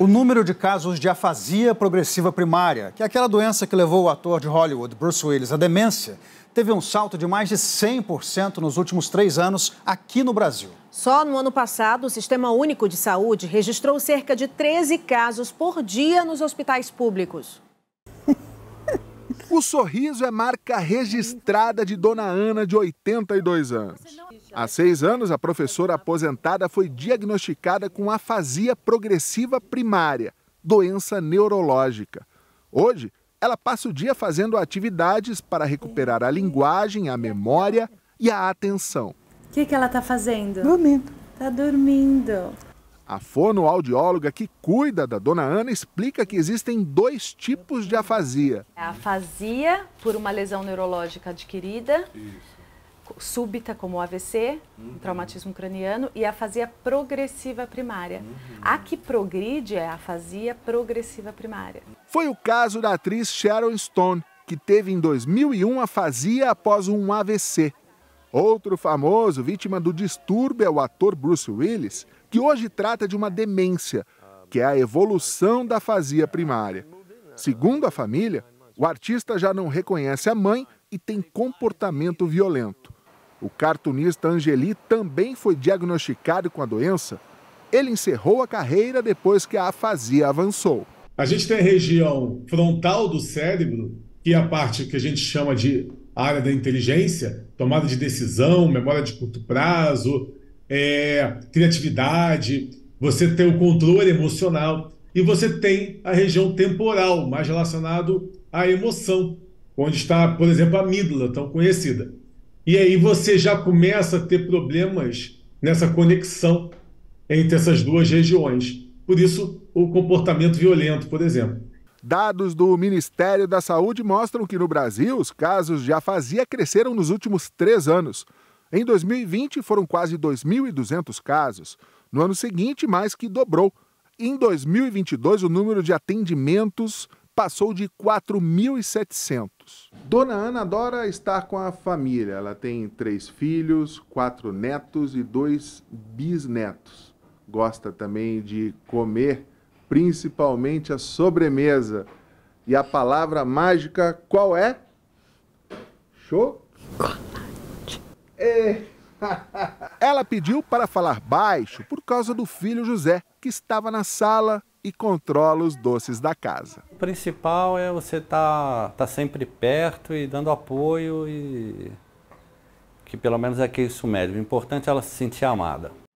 O número de casos de afasia progressiva primária, que é aquela doença que levou o ator de Hollywood, Bruce Willis, à demência, teve um salto de mais de 100% nos últimos três anos aqui no Brasil. Só no ano passado, o Sistema Único de Saúde registrou cerca de 13 casos por dia nos hospitais públicos. O sorriso é marca registrada de Dona Ana, de 82 anos. Há seis anos, a professora aposentada foi diagnosticada com afasia progressiva primária, doença neurológica. Hoje, ela passa o dia fazendo atividades para recuperar a linguagem, a memória e a atenção. O que, que ela está fazendo? Dormindo. Está dormindo. A fonoaudióloga que cuida da dona Ana explica que existem dois tipos de afasia. É a afasia por uma lesão neurológica adquirida, Isso. súbita como o AVC, uhum. um traumatismo craniano, e a afasia progressiva primária. Uhum. A que progride é a afasia progressiva primária. Foi o caso da atriz Sharon Stone, que teve em 2001 afasia após um AVC. Outro famoso vítima do distúrbio é o ator Bruce Willis, que hoje trata de uma demência, que é a evolução da fazia primária. Segundo a família, o artista já não reconhece a mãe e tem comportamento violento. O cartunista Angeli também foi diagnosticado com a doença. Ele encerrou a carreira depois que a afasia avançou. A gente tem a região frontal do cérebro que a parte que a gente chama de área da inteligência, tomada de decisão, memória de curto prazo, é, criatividade, você tem o controle emocional e você tem a região temporal, mais relacionado à emoção, onde está, por exemplo, a amígdala, tão conhecida. E aí você já começa a ter problemas nessa conexão entre essas duas regiões. Por isso, o comportamento violento, por exemplo. Dados do Ministério da Saúde mostram que no Brasil os casos de afasia cresceram nos últimos três anos. Em 2020 foram quase 2.200 casos. No ano seguinte, mais que dobrou. Em 2022, o número de atendimentos passou de 4.700. Dona Ana adora estar com a família. Ela tem três filhos, quatro netos e dois bisnetos. Gosta também de comer principalmente a sobremesa. E a palavra mágica qual é? Chocolate. É. Ela pediu para falar baixo por causa do filho José, que estava na sala e controla os doces da casa. O principal é você estar tá, tá sempre perto e dando apoio e que pelo menos é que isso médio. O importante é ela se sentir amada.